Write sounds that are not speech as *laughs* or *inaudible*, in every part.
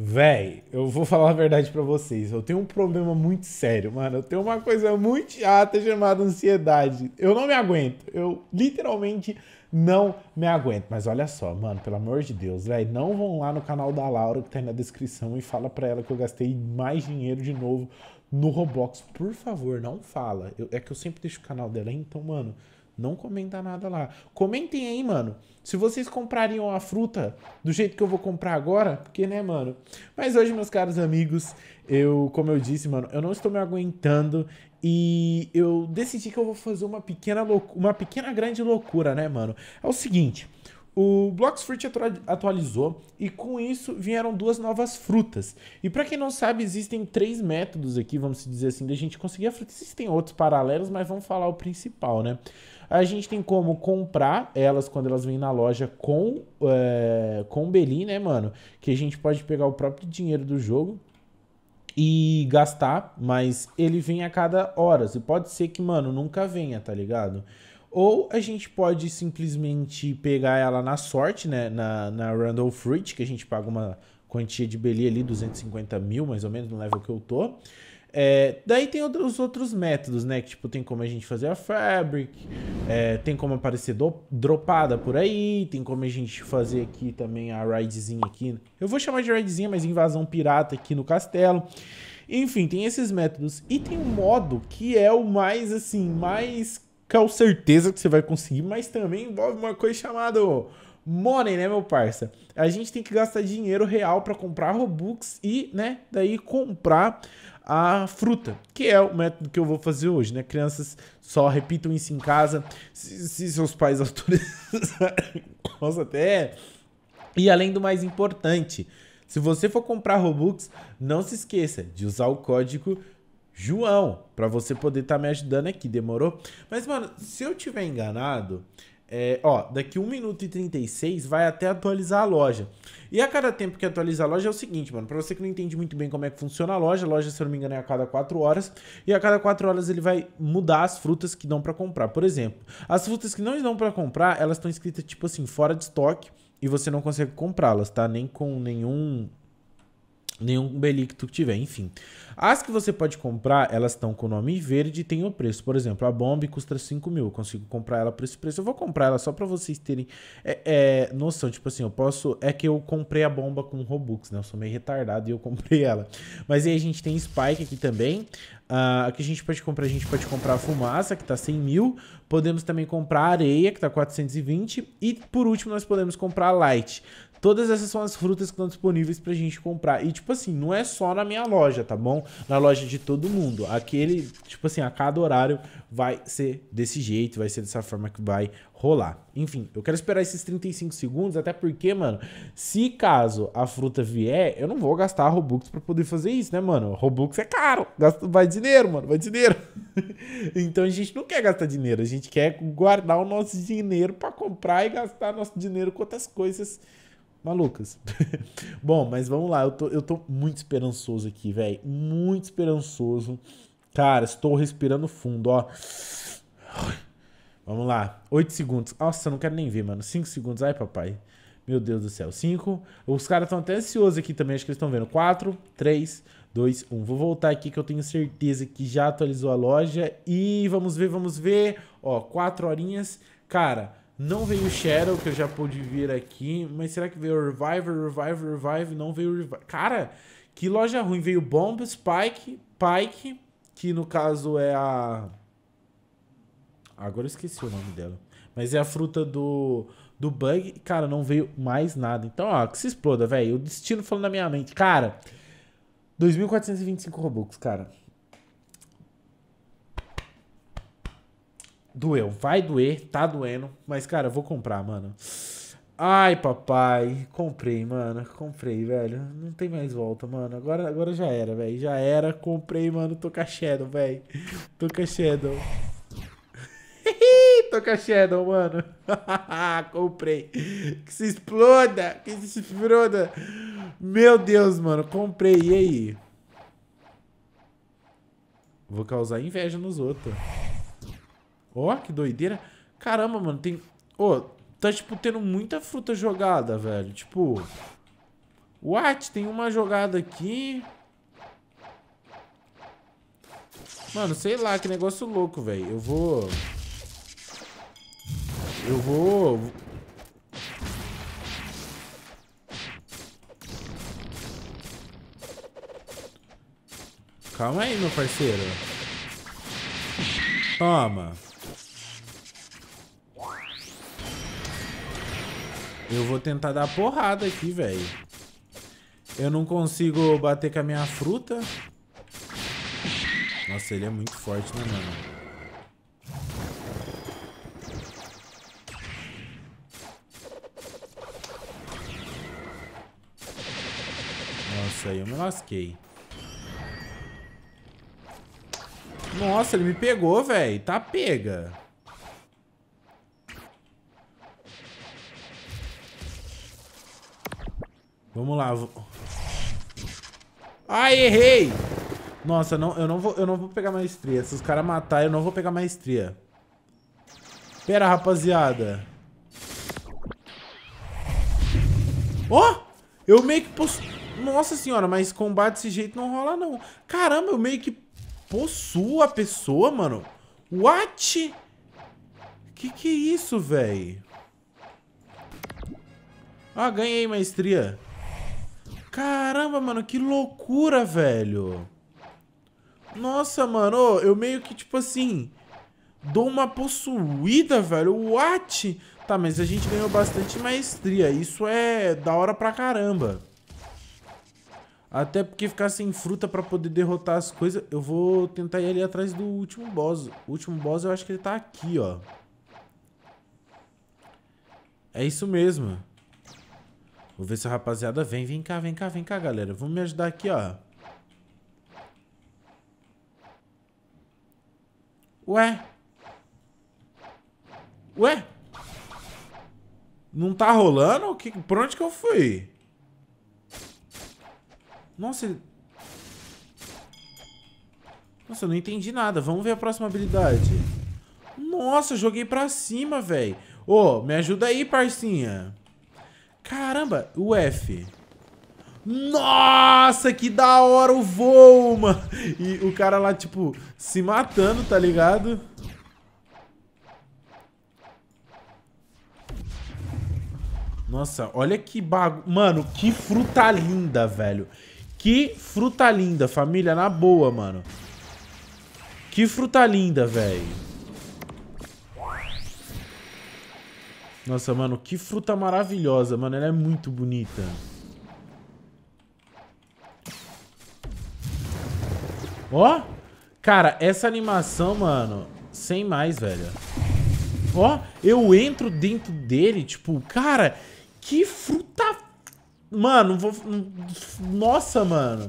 Véi, eu vou falar a verdade para vocês. Eu tenho um problema muito sério, mano. Eu tenho uma coisa muito chata chamada ansiedade. Eu não me aguento. Eu literalmente não me aguento. Mas olha só, mano, pelo amor de Deus, véi. não vão lá no canal da Laura que tá aí na descrição e fala pra ela que eu gastei mais dinheiro de novo no Roblox. Por favor, não fala. Eu, é que eu sempre deixo o canal dela, então, mano. Não comenta nada lá. Comentem aí, mano. Se vocês comprariam a fruta do jeito que eu vou comprar agora, porque, né, mano? Mas hoje, meus caros amigos, eu, como eu disse, mano, eu não estou me aguentando e eu decidi que eu vou fazer uma pequena loucura, uma pequena grande loucura, né, mano? É o seguinte, o Blocks Fruit atualizou e com isso vieram duas novas frutas. E para quem não sabe, existem três métodos aqui, vamos dizer assim, da gente conseguir a fruta. Existem outros paralelos, mas vamos falar o principal, né? A gente tem como comprar elas quando elas vêm na loja com, é, com Belin, né, mano? Que a gente pode pegar o próprio dinheiro do jogo e gastar, mas ele vem a cada hora. E pode ser que, mano, nunca venha, tá ligado? Ou a gente pode simplesmente pegar ela na sorte, né? Na, na Randall Fruit, que a gente paga uma quantia de Beli ali, 250 mil, mais ou menos, no level que eu tô. É, daí tem os outros métodos, né? Que, tipo, tem como a gente fazer a fabric, é, tem como aparecer do, dropada por aí, tem como a gente fazer aqui também a Ridezinha aqui. Eu vou chamar de Ridezinha, mas invasão pirata aqui no castelo. Enfim, tem esses métodos. E tem um modo que é o mais, assim, mais qual é certeza que você vai conseguir, mas também envolve uma coisa chamada money, né, meu parça? A gente tem que gastar dinheiro real para comprar Robux e, né, daí comprar a fruta, que é o método que eu vou fazer hoje, né? Crianças, só repitam isso em casa, se, se seus pais *laughs* autorizarem. posso até. É. E além do mais importante, se você for comprar Robux, não se esqueça de usar o código João, para você poder estar tá me ajudando aqui, demorou? Mas, mano, se eu tiver enganado, é, ó, daqui 1 minuto e 36 vai até atualizar a loja. E a cada tempo que atualiza a loja é o seguinte, mano. Pra você que não entende muito bem como é que funciona a loja, a loja, se eu não me engano, é a cada 4 horas. E a cada 4 horas ele vai mudar as frutas que dão para comprar. Por exemplo, as frutas que não dão para comprar, elas estão escritas tipo assim, fora de estoque. E você não consegue comprá-las, tá? Nem com nenhum nenhum belicto que tiver, enfim. As que você pode comprar, elas estão com o nome verde e tem o preço. Por exemplo, a Bomb custa 5 mil, eu consigo comprar ela por esse preço. Eu vou comprar ela só para vocês terem é, é, noção. Tipo assim, eu posso... É que eu comprei a bomba com Robux, né? Eu sou meio retardado e eu comprei ela. Mas aí a gente tem Spike aqui também. Uh, aqui a gente pode comprar, a gente pode comprar a fumaça, que tá 100 mil. Podemos também comprar a areia, que tá 420. E por último, nós podemos comprar a light. Todas essas são as frutas que estão disponíveis pra gente comprar. E, tipo assim, não é só na minha loja, tá bom? Na loja de todo mundo. Aquele, tipo assim, a cada horário vai ser desse jeito, vai ser dessa forma que vai rolar. Enfim, eu quero esperar esses 35 segundos, até porque, mano, se caso a fruta vier, eu não vou gastar Robux pra poder fazer isso, né, mano? Robux é caro, gasto, vai dinheiro, mano, vai dinheiro. *laughs* então a gente não quer gastar dinheiro, a gente quer guardar o nosso dinheiro para comprar e gastar nosso dinheiro com outras coisas malucas. *laughs* Bom, mas vamos lá. Eu tô, eu tô muito esperançoso aqui, velho. Muito esperançoso. Cara, estou respirando fundo, ó. *sighs* Vamos lá. 8 segundos. Nossa, eu não quero nem ver, mano. 5 segundos. Ai, papai. Meu Deus do céu. 5. Os caras estão até ansiosos aqui também. Acho que eles estão vendo. 4, 3, 2, 1. Vou voltar aqui que eu tenho certeza que já atualizou a loja. E vamos ver, vamos ver. Ó, 4 horinhas. Cara, não veio o Shadow, que eu já pude vir aqui. Mas será que veio o Reviver, Reviver, Revive? Não veio o Revive. Cara, que loja ruim. Veio Bomb, Spike, Pike, que no caso é a... Agora eu esqueci o nome dela. Mas é a fruta do, do bug. Cara, não veio mais nada. Então, ó, que se exploda, velho. O destino falando na minha mente. Cara, 2.425 Robux, cara. Doeu, vai doer, tá doendo, mas cara, eu vou comprar, mano. Ai, papai, comprei, mano, comprei, velho. Não tem mais volta, mano. Agora, agora já era, velho. Já era, comprei, mano. Tô com a Shadow, velho. Tô com a Shadow. *laughs* Tô com a Shadow, mano. *laughs* comprei. Que se exploda, que se exploda. Meu Deus, mano, comprei. E aí? Vou causar inveja nos outros. Ó, oh, que doideira. Caramba, mano, tem... Ô, oh, tá, tipo, tendo muita fruta jogada, velho. Tipo... What? Tem uma jogada aqui... Mano, sei lá, que negócio louco, velho. Eu vou... Eu vou... Calma aí, meu parceiro. Toma. Eu vou tentar dar porrada aqui, velho. Eu não consigo bater com a minha fruta. Nossa, ele é muito forte, né, mano? Nossa, aí eu me lasquei. Nossa, ele me pegou, velho. Tá pega. Vamos lá. Ai, errei! Nossa, não, eu, não vou, eu não vou pegar maestria. Se os caras matarem, eu não vou pegar maestria. Pera, rapaziada. Ó! Oh, eu meio que possu... Nossa senhora, mas combate desse jeito não rola, não. Caramba, eu meio que possuo a pessoa, mano. What? Que que é isso, velho? Ah, ganhei maestria. Caramba, mano, que loucura, velho. Nossa, mano, eu meio que, tipo assim, dou uma possuída, velho. What? Tá, mas a gente ganhou bastante maestria. Isso é da hora pra caramba. Até porque ficar sem fruta pra poder derrotar as coisas... Eu vou tentar ir ali atrás do último boss. O último boss, eu acho que ele tá aqui, ó. É isso mesmo. Vou ver se a rapaziada vem. Vem cá, vem cá, vem cá, galera. Vamos me ajudar aqui, ó. Ué? Ué? Não tá rolando? Que, por onde que eu fui? Nossa, ele... Nossa, eu não entendi nada. Vamos ver a próxima habilidade. Nossa, joguei pra cima, velho. Ô, oh, me ajuda aí, parcinha. Caramba, o F. Nossa, que da hora o voo, mano. E o cara lá, tipo, se matando, tá ligado? Nossa, olha que bagulho. Mano, que fruta linda, velho. Que fruta linda, família, na boa, mano. Que fruta linda, velho. Nossa, mano, que fruta maravilhosa, mano. Ela é muito bonita. Ó! Cara, essa animação, mano, sem mais, velho. Ó, eu entro dentro dele, tipo, cara, que fruta... Mano, vou... Nossa, mano.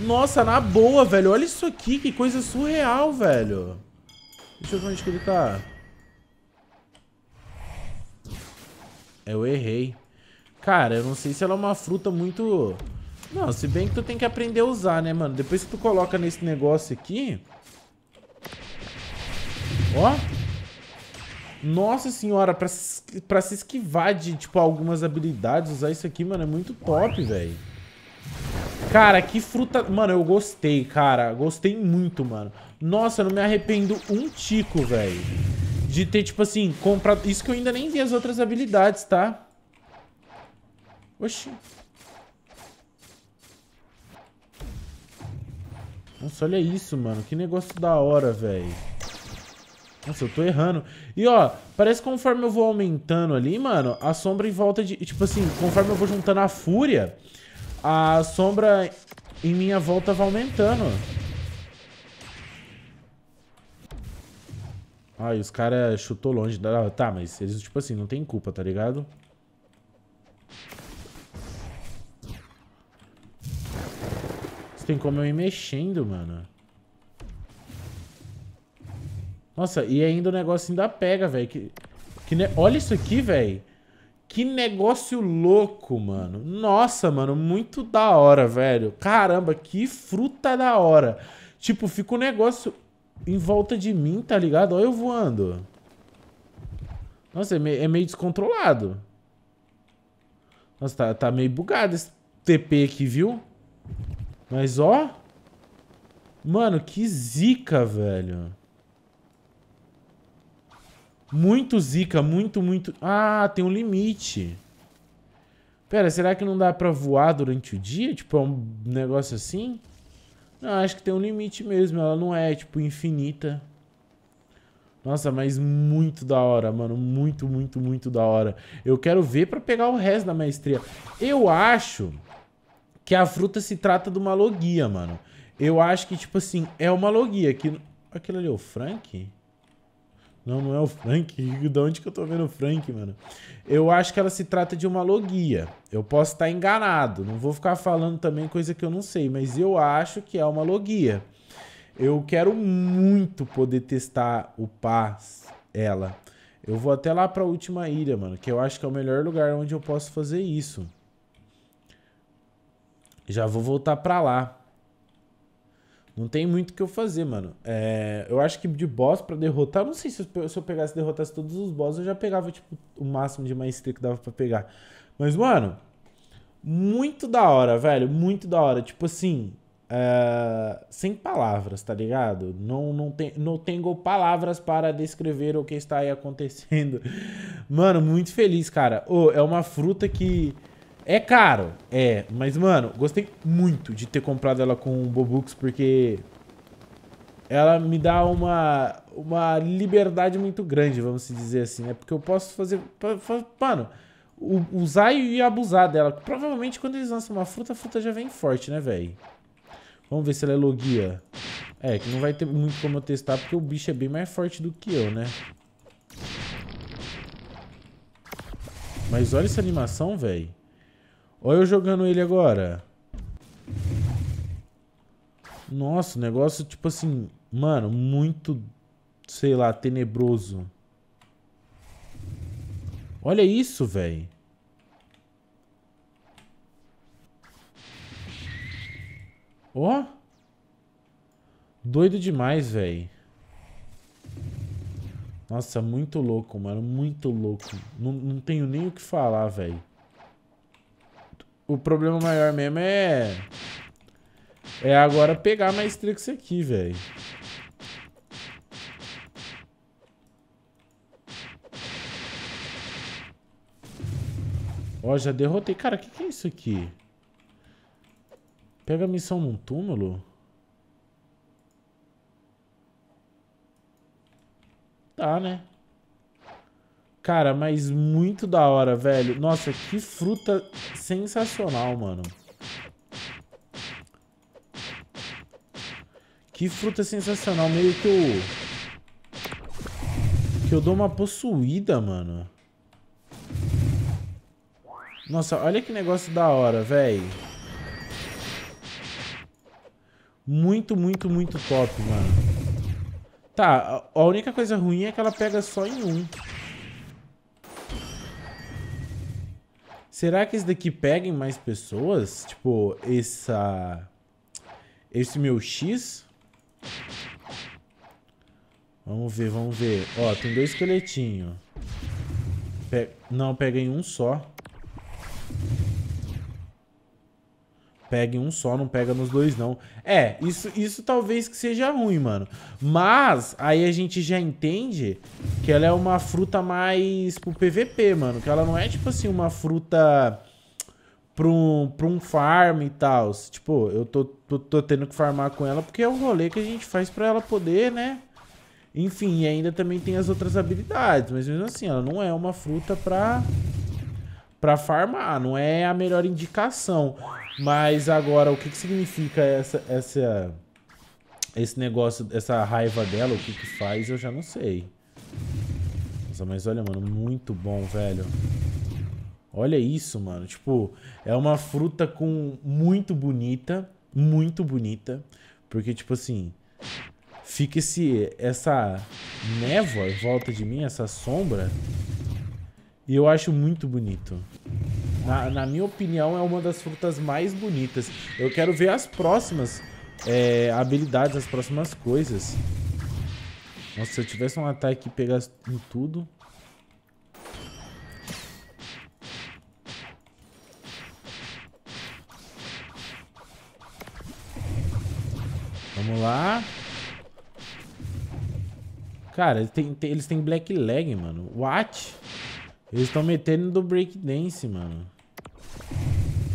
Nossa, na boa, velho. Olha isso aqui, que coisa surreal, velho. Deixa eu ver onde que ele tá. Eu errei. Cara, eu não sei se ela é uma fruta muito... Não, se bem que tu tem que aprender a usar, né, mano? Depois que tu coloca nesse negócio aqui... Ó. Nossa senhora, pra, pra se esquivar de, tipo, algumas habilidades, usar isso aqui, mano, é muito top, velho. Cara, que fruta... Mano, eu gostei, cara. Gostei muito, mano. Nossa, eu não me arrependo um tico, velho. De ter, tipo assim, comprado... Isso que eu ainda nem vi as outras habilidades, tá? Oxi. Nossa, olha isso, mano. Que negócio da hora, velho. Nossa, eu tô errando. E, ó, parece que conforme eu vou aumentando ali, mano, a sombra em volta de... Tipo assim, conforme eu vou juntando a fúria, a sombra em minha volta vai aumentando, ó. Ai, ah, os caras chutou longe. tá, mas eles, tipo assim, não tem culpa, tá ligado? tem como eu ir mexendo, mano. Nossa, e ainda o negócio ainda pega, velho. Que, que ne... Olha isso aqui, velho. Que negócio louco, mano. Nossa, mano, muito da hora, velho. Caramba, que fruta da hora. Tipo, fica um negócio em volta de mim, tá ligado? Olha eu voando. Nossa, é meio, é meio descontrolado. Nossa, tá, tá meio bugado esse TP aqui, viu? Mas, ó. Mano, que zica, velho. Muito zica, muito, muito... Ah, tem um limite. Pera, será que não dá pra voar durante o dia? Tipo, é um negócio assim? Não, acho que tem um limite mesmo. Ela não é, tipo, infinita. Nossa, mas muito da hora, mano. Muito, muito, muito da hora. Eu quero ver pra pegar o resto da maestria. Eu acho que a fruta se trata de uma logia, mano. Eu acho que, tipo assim, é uma logia. Que... Aquilo ali é o Frank? Não, não é o Frank. *laughs* De onde que eu tô vendo o Frank, mano? Eu acho que ela se trata de uma logia. Eu posso estar enganado. Não vou ficar falando também coisa que eu não sei, mas eu acho que é uma logia. Eu quero muito poder testar o Paz, ela. Eu vou até lá pra última ilha, mano, que eu acho que é o melhor lugar onde eu posso fazer isso. Já vou voltar pra lá. Não tem muito o que eu fazer, mano. É, eu acho que de boss para derrotar, não sei se eu, se eu pegasse derrotasse todos os boss eu já pegava, tipo, o máximo de maestria que dava para pegar. Mas, mano, muito da hora, velho. Muito da hora. Tipo assim. Uh, sem palavras, tá ligado? Não, não, tem, não tenho palavras para descrever o que está aí acontecendo. *laughs* Mano, muito feliz, cara. Oh, é uma fruta que é caro, é. Mas, mano, gostei muito de ter comprado ela com o Bobux, porque ela me dá uma, uma liberdade muito grande, vamos dizer assim, né? Porque eu posso fazer... Mano, usar e abusar dela. Provavelmente quando eles lançam uma fruta, a fruta já vem forte, né, velho? Vamos ver se ela é logia. É, que não vai ter muito como eu testar, porque o bicho é bem mais forte do que eu, né? Mas olha essa animação, velho. Olha eu jogando ele agora. Nossa, negócio tipo assim... Mano, muito... Sei lá, tenebroso. Olha isso, velho. Ó. Oh. Doido demais, velho. Nossa, muito louco, mano. Muito louco. Não, não tenho nem o que falar, velho. O problema maior mesmo é... É agora pegar mais tricks aqui, velho. Ó, já derrotei. Cara, o que, que é isso aqui? Pega a missão num túmulo? Tá, né? Cara, mas muito da hora, velho. Nossa, que fruta sensacional, mano. Que fruta sensacional. Meio que eu... Que eu dou uma possuída, mano. Nossa, olha que negócio da hora, velho. Muito, muito, muito top, mano. Tá, a única coisa ruim é que ela pega só em um. Será que esse daqui pega em mais pessoas? Tipo, essa... Esse meu X? Vamos ver, vamos ver. Ó, tem dois esqueletinhos. Pe... Não, pega em um só. Pega em um só, não pega nos dois, não. É, isso, isso talvez que seja ruim, mano. Mas aí a gente já entende que ela é uma fruta mais pro PVP, mano. Que ela não é, tipo assim, uma fruta pra um, pra um farm e tal. Tipo, eu tô, tô, tô, tendo que farmar com ela porque é o rolê que a gente faz pra ela poder, né? Enfim, e ainda também tem as outras habilidades. Mas mesmo assim, ela não é uma fruta pra, pra farmar. Não é a melhor indicação. Mas agora, o que, que significa essa... essa esse negócio, essa raiva dela, o que que faz, eu já não sei. Nossa, mas olha, mano, muito bom, velho. Olha isso, mano. Tipo, é uma fruta com muito bonita, muito bonita, porque tipo assim, fica esse essa névoa em volta de mim, essa sombra, e eu acho muito bonito. Na, na minha opinião, é uma das frutas mais bonitas. Eu quero ver as próximas é, habilidades, as próximas coisas. Nossa, se eu tivesse um ataque e pegasse em tudo... Vamos lá. Cara, eles têm, tem, eles têm black leg, mano. What? Eles estão metendo do break dance, mano.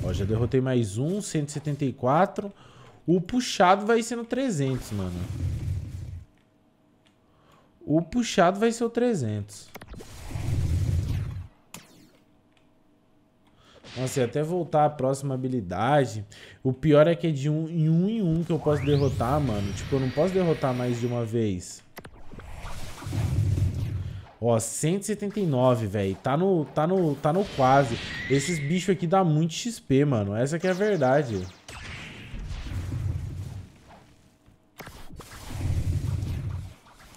Ó, já derrotei mais um, 174. O puxado vai sendo 300, mano. O puxado vai ser o 300. Nossa, e até voltar a próxima habilidade. O pior é que é de um em um em um que eu posso derrotar, mano. Tipo, eu não posso derrotar mais de uma vez. Ó, 179, velho. Tá no, tá, no, tá no quase. Esses bichos aqui dá muito XP, mano. Essa que é a verdade.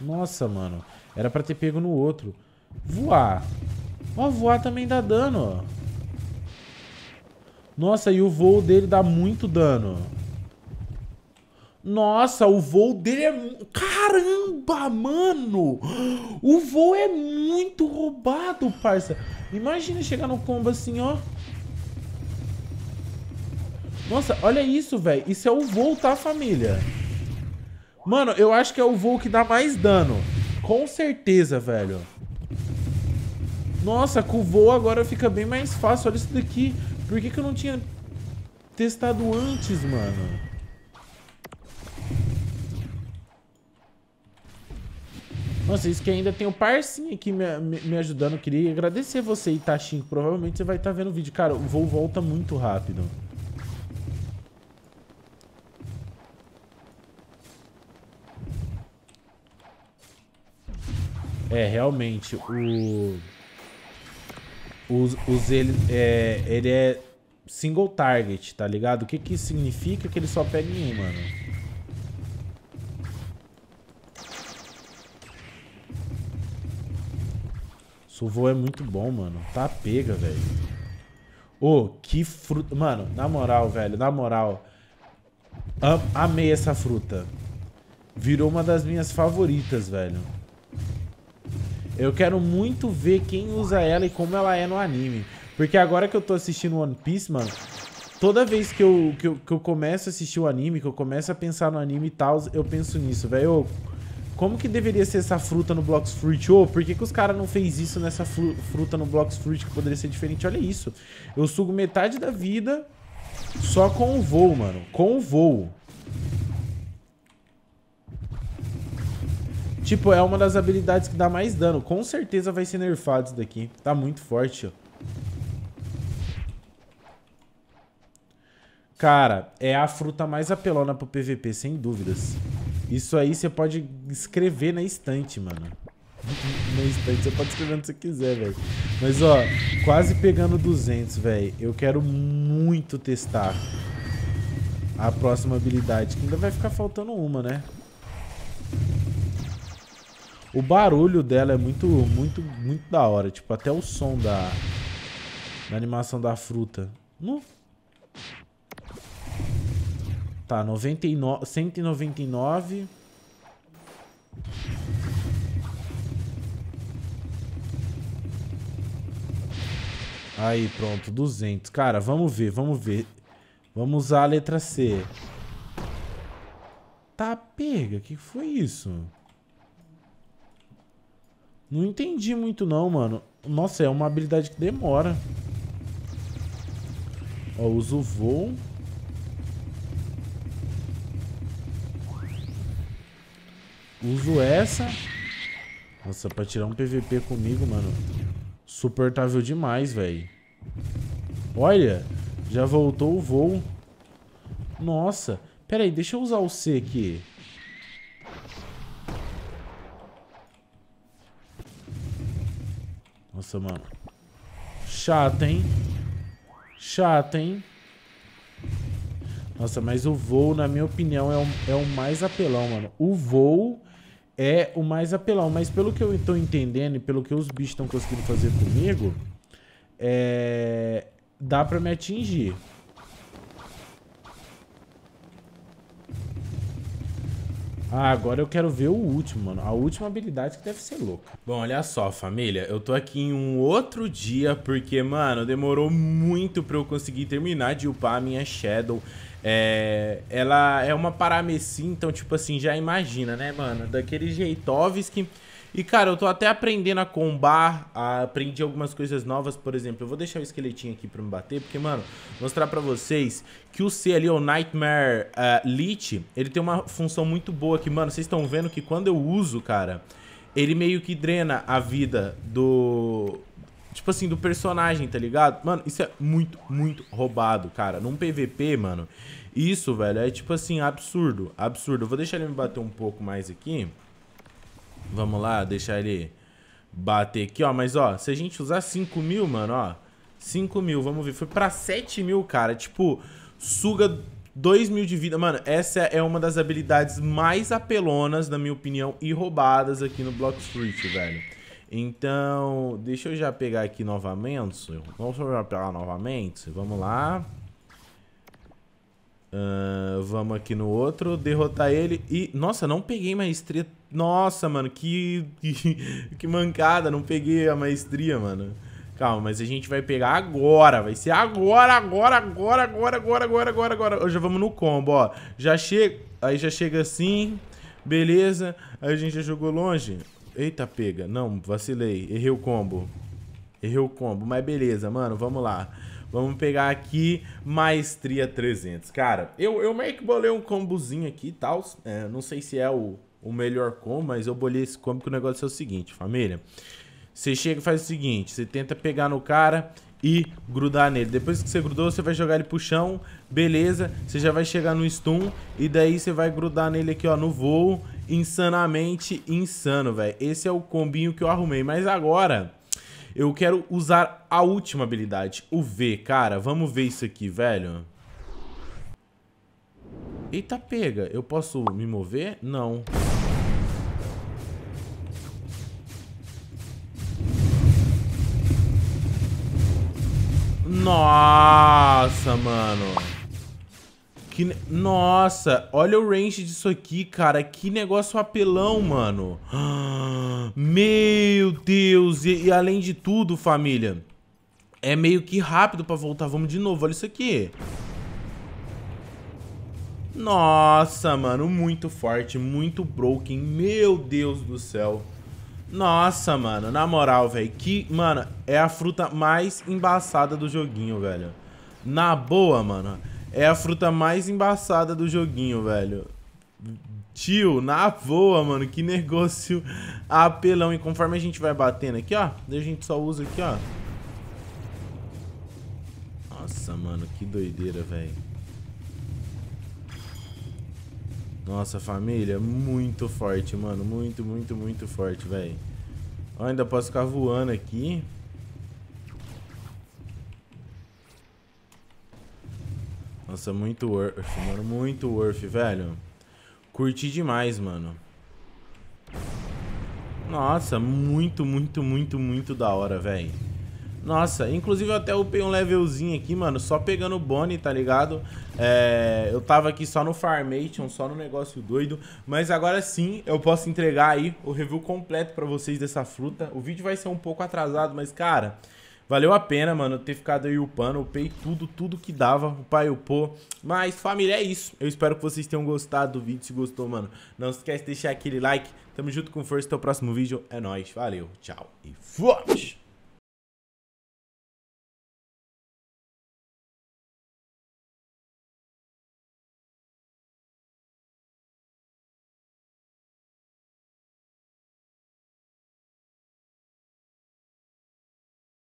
Nossa, mano. Era pra ter pego no outro. Voar. Ó, voar também dá dano, ó. Nossa, e o voo dele dá muito dano. Nossa, o voo dele é... Caramba, mano! O voo é muito roubado, parça. Imagina chegar no combo assim, ó. Nossa, olha isso, velho. Isso é o voo, tá, família? Mano, eu acho que é o voo que dá mais dano. Com certeza, velho. Nossa, com o voo agora fica bem mais fácil. Olha isso daqui. Por que, que eu não tinha testado antes, mano? Nossa, isso que ainda tem o parcinho aqui me, me, me, ajudando. queria agradecer você, Itachinho. Provavelmente você vai estar tá vendo o vídeo. Cara, o voo volta muito rápido. É, realmente, o... Os, os ele, é, ele é single target, tá ligado? O que que significa que ele só pega em um, mano? Suvô é muito bom, mano. Tá pega, velho. Ô, oh, que fruta... Mano, na moral, velho, na moral. Am amei essa fruta. Virou uma das minhas favoritas, velho. Eu quero muito ver quem usa ela e como ela é no anime. Porque agora que eu tô assistindo One Piece, mano, toda vez que eu, que eu, que eu começo a assistir o anime, que eu começo a pensar no anime e tal, eu penso nisso, velho. Como que deveria ser essa fruta no Blox Fruit? Ô, oh, por que, que os caras não fez isso nessa fru fruta no Blox Fruit que poderia ser diferente? Olha isso. Eu sugo metade da vida só com o voo, mano. Com o voo. Tipo, é uma das habilidades que dá mais dano. Com certeza vai ser nerfado isso daqui. Tá muito forte, ó. Cara, é a fruta mais apelona pro PVP, sem dúvidas. Isso aí você pode escrever na estante, mano. *laughs* na estante, você pode escrever onde você quiser, velho. Mas, ó, quase pegando 200, velho. Eu quero muito testar a próxima habilidade, que ainda vai ficar faltando uma, né? O barulho dela é muito, muito, muito da hora. Tipo, até o som da, da animação da fruta. Não. Tá, 99, 199. Aí, pronto, 200. Cara, vamos ver, vamos ver. Vamos usar a letra C. Tá, pega, que foi isso? Não entendi muito não, mano. Nossa, é uma habilidade que demora. Ó, uso o voo. Uso essa. Nossa, pra tirar um PVP comigo, mano. Suportável demais, velho. Olha, já voltou o voo. Nossa, pera aí, deixa eu usar o C aqui. Nossa, mano. Chata, hein? Chata, hein? Nossa, mas o voo, na minha opinião, é o, é o mais apelão, mano. O voo é o mais apelão. Mas pelo que eu tô entendendo e pelo que os bichos estão conseguindo fazer comigo, é... dá pra me atingir. Ah, agora eu quero ver o último, mano. A última habilidade que deve ser louca. Bom, olha só, família. Eu tô aqui em um outro dia porque, mano, demorou muito pra eu conseguir terminar de upar a minha Shadow. É, ela é uma parameci, então, tipo assim, já imagina, né, mano? Daquele jeito que e, cara, eu tô até aprendendo a combar, a aprendi algumas coisas novas, por exemplo. Eu vou deixar o esqueletinho aqui pra me bater, porque, mano, mostrar pra vocês que o C ali, o Nightmare uh, ele tem uma função muito boa que, mano, vocês estão vendo que quando eu uso, cara, ele meio que drena a vida do... Tipo assim, do personagem, tá ligado? Mano, isso é muito, muito roubado, cara. Num PVP, mano, isso, velho, é tipo assim, absurdo, absurdo. Eu vou deixar ele me bater um pouco mais aqui... Vamos lá, deixar ele bater aqui, ó. Mas, ó, se a gente usar 5 mil, mano, ó. 5 mil, vamos ver. Foi pra 7 mil, cara. Tipo, suga 2 mil de vida. Mano, essa é uma das habilidades mais apelonas, na minha opinião, e roubadas aqui no Block Street, velho. Então, deixa eu já pegar aqui novamente. Vamos pegar novamente. Vamos lá. Uh, vamos aqui no outro, derrotar ele e... Nossa, não peguei maestria. Nossa, mano, que, que, *laughs* que mancada, não peguei a maestria, mano. Calma, mas a gente vai pegar agora, vai ser agora, agora, agora, agora, agora, agora, agora, agora. Já vamos no combo, ó. Já chega, aí já chega assim, beleza. Aí a gente já jogou longe. Eita, pega. Não, vacilei, errei o combo. Errei o combo, mas beleza, mano, vamos lá. Vamos pegar aqui Maestria 300. Cara, eu, eu meio que bolei um combozinho aqui e tal. É, não sei se é o, o melhor combo, mas eu bolei esse combo que o negócio é o seguinte, família. Você chega e faz o seguinte, você tenta pegar no cara e grudar nele. Depois que você grudou, você vai jogar ele pro chão, beleza, você já vai chegar no stun e daí você vai grudar nele aqui, ó, no voo, insanamente insano, velho. Esse é o combinho que eu arrumei, mas agora eu quero usar a última habilidade, o V. Cara, vamos ver isso aqui, velho. Eita, pega. Eu posso me mover? Não. Nossa, mano. Que... Nossa, olha o range disso aqui, cara. Que negócio apelão, mano. meu Deus. E, e, além de tudo, família, é meio que rápido pra voltar. Vamos de novo, olha isso aqui. Nossa, mano, muito forte, muito broken. Meu Deus do céu. Nossa, mano, na moral, velho. Que, mano, é a fruta mais embaçada do joguinho, velho. Na boa, mano é a fruta mais embaçada do joguinho, velho. Tio, na boa, mano, que negócio *laughs* apelão. E conforme a gente vai batendo aqui, ó, a gente só usa aqui, ó. Nossa, mano, que doideira, velho. Nossa, família, muito forte, mano. Muito, muito, muito forte, velho. Ainda posso ficar voando aqui. Nossa, muito worth, mano. Muito worth, velho. Curti demais, mano. Nossa, muito, muito, muito, muito da hora, velho. Nossa, inclusive eu até upei um levelzinho aqui, mano, só pegando o Bonnie, tá ligado? É, eu tava aqui só no Farmation, só no negócio doido, mas agora sim eu posso entregar aí o review completo pra vocês dessa fruta. O vídeo vai ser um pouco atrasado, mas cara, Valeu a pena, mano, ter ficado aí upando. Upei tudo, tudo que dava. O pai upou. Mas, família, é isso. Eu espero que vocês tenham gostado do vídeo. Se gostou, mano, não se esquece de deixar aquele like. Tamo junto com força. Até o próximo vídeo. É nóis. Valeu, tchau e fomos!